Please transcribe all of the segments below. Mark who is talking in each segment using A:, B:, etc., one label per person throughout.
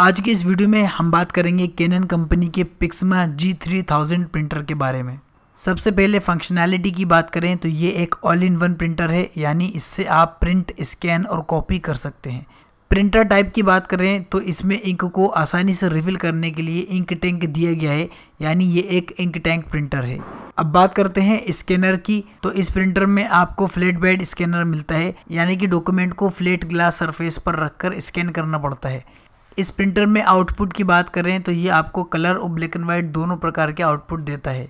A: आज के इस वीडियो में हम बात करेंगे कैनन कंपनी के Pixma G three thousand printer के बारे में सबसे पहले फंक्शनैलिटी की बात करें तो ये एक ऑल इन वन प्रिंटर है यानी इससे आप प्रिंट स्कैन और कॉपी कर सकते हैं प्रिंटर टाइप की बात करें तो इसमें इंक को आसानी से रिफिल करने के लिए इंक टैंक दिया गया है यानी ये एक इंक टैंक प्रिंटर है अब बात करते हैं स्कैनर की तो इस प्रिंटर में आपको फ्लैट बेड स्कैनर मिलता है यानी कि डॉक्यूमेंट को फ्लैट ग्लास सरफेस पर रखकर स्कैन करना पड़ता है इस प्रिंटर में आउटपुट की बात करें तो ये आपको कलर और ब्लैक एंड वाइट दोनों प्रकार के आउटपुट देता है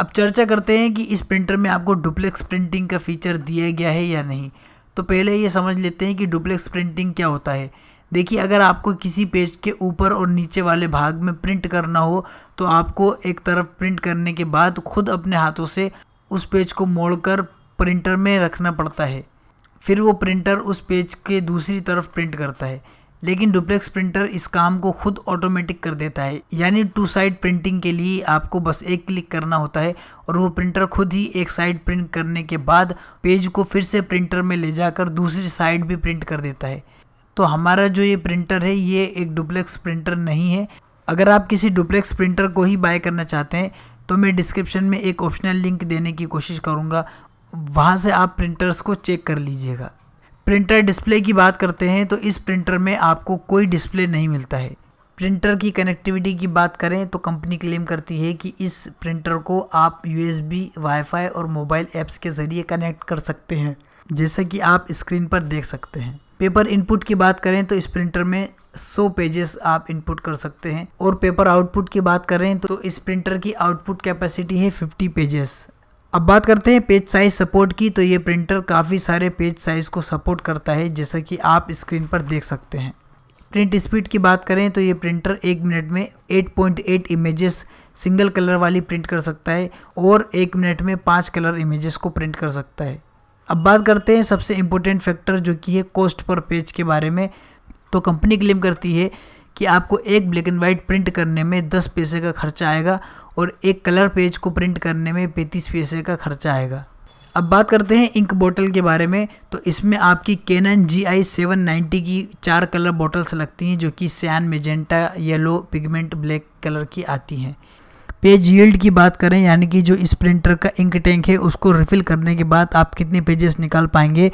A: अब चर्चा करते हैं कि इस प्रिंटर में आपको डुप्लेक्स प्रिंटिंग का फीचर दिया गया है या नहीं तो पहले ये समझ लेते हैं कि डुप्लेक्स प्रिंटिंग क्या होता है देखिए अगर आपको किसी पेज के ऊपर और नीचे वाले भाग में प्रिंट करना हो तो आपको एक तरफ प्रिंट करने के बाद खुद अपने हाथों से उस पेज को मोड़कर प्रिंटर में रखना पड़ता है फिर वो प्रिंटर उस पेज के दूसरी तरफ प्रिंट करता है लेकिन डुप्लेक्स प्रिंटर इस काम को खुद ऑटोमेटिक कर देता है यानी टू साइड प्रिंटिंग के लिए आपको बस एक क्लिक करना होता है और वो प्रिंटर खुद ही एक साइड प्रिंट करने के बाद पेज को फिर से प्रिंटर में ले जाकर दूसरी साइड भी प्रिंट कर देता है तो हमारा जो ये प्रिंटर है ये एक डुप्लेक्स प्रिंटर नहीं है अगर आप किसी डुप्लेक्स प्रिंटर को ही बाय करना चाहते हैं तो मैं डिस्क्रिप्शन में एक ऑप्शनल लिंक देने की कोशिश करूँगा वहाँ से आप प्रिंटर्स को चेक कर लीजिएगा प्रिंटर डिस्प्ले की बात करते हैं तो इस प्रिंटर में आपको कोई डिस्प्ले नहीं मिलता है प्रिंटर की कनेक्टिविटी की बात करें तो कंपनी क्लेम करती है कि इस प्रिंटर को आप यू एस और मोबाइल ऐप्स के ज़रिए कनेक्ट कर सकते हैं जैसे कि आप स्क्रीन पर देख सकते हैं पेपर इनपुट की बात करें तो इस प्रिंटर में 100 पेजेस आप इनपुट कर सकते हैं और पेपर आउटपुट की बात करें तो इस प्रिंटर की आउटपुट कैपेसिटी है 50 पेजेस अब बात करते हैं पेज साइज़ सपोर्ट की तो ये प्रिंटर काफ़ी सारे पेज साइज़ को सपोर्ट करता है जैसा कि आप स्क्रीन पर देख सकते हैं प्रिंट स्पीड की बात करें तो ये प्रिंटर एक मिनट में 8.8 इमेजेस सिंगल कलर वाली प्रिंट कर सकता है और एक मिनट में पाँच कलर इमेजेस को प्रिंट कर सकता है अब बात करते हैं सबसे इम्पोर्टेंट फैक्टर जो कि है कॉस्ट पर पेज के बारे में तो कंपनी क्लेम करती है कि आपको एक ब्लैक एंड वाइट प्रिंट करने में दस पैसे का खर्चा आएगा और एक कलर पेज को प्रिंट करने में पैंतीस पैसे का खर्चा आएगा अब बात करते हैं इंक बोतल के बारे में तो इसमें आपकी Canon G I seven ninety की चार कलर बॉटल्स लगती हैं जो कि cyan magenta yellow pigment black colour की आती हैं पेज यील्ड की बात करें यानी कि जो इस प्रिंटर का इंक टैंक है उसको रिफ़िल करने के बाद आप कितने पेजेस निकाल पाएंगे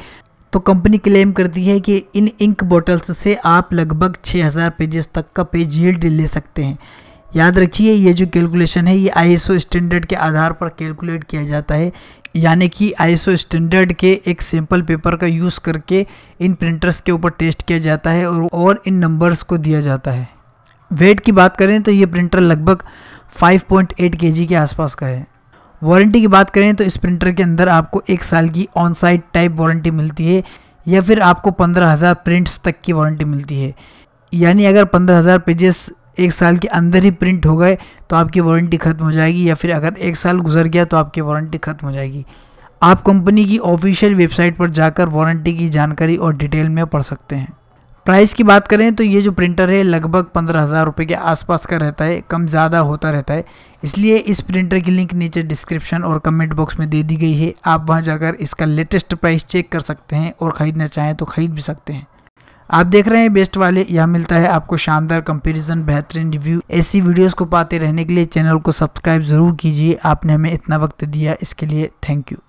A: तो कंपनी क्लेम करती है कि इन इंक बॉटल्स से आप लगभग 6000 पेजेस तक का पेज यील्ड ले सकते हैं याद रखिए ये जो कैलकुलेशन है ये आईएसओ स्टैंडर्ड के आधार पर कैलकुलेट किया जाता है यानी कि आईएसओ स्टैंडर्ड के एक सैम्पल पेपर का यूज़ करके इन प्रिंटर्स के ऊपर टेस्ट किया जाता है और और इन नंबर्स को दिया जाता है वेट की बात करें तो ये प्रिंटर लगभग 5.8 केजी के आसपास का है वारंटी की बात करें तो इस प्रिंटर के अंदर आपको एक साल की ऑन साइट टाइप वारंटी मिलती है या फिर आपको पंद्रह हज़ार प्रिंट्स तक की वारंटी मिलती है यानी अगर पंद्रह हज़ार पेजेस एक साल के अंदर ही प्रिंट हो गए तो आपकी वारंटी ख़त्म हो जाएगी या फिर अगर एक साल गुजर गया तो आपकी वारंटी ख़त्म हो जाएगी आप कंपनी की ऑफिशियल वेबसाइट पर जाकर वारंटी की जानकारी और डिटेल में पढ़ सकते हैं प्राइस की बात करें तो ये जो प्रिंटर है लगभग पंद्रह हज़ार रुपये के आसपास का रहता है कम ज़्यादा होता रहता है इसलिए इस प्रिंटर की लिंक नीचे डिस्क्रिप्शन और कमेंट बॉक्स में दे दी गई है आप वहाँ जाकर इसका लेटेस्ट प्राइस चेक कर सकते हैं और ख़रीदना चाहें तो ख़रीद भी सकते हैं आप देख रहे हैं बेस्ट वाले यह मिलता है आपको शानदार कंपैरिजन बेहतरीन रिव्यू ऐसी वीडियोस को पाते रहने के लिए चैनल को सब्सक्राइब ज़रूर कीजिए आपने हमें इतना वक्त दिया इसके लिए थैंक यू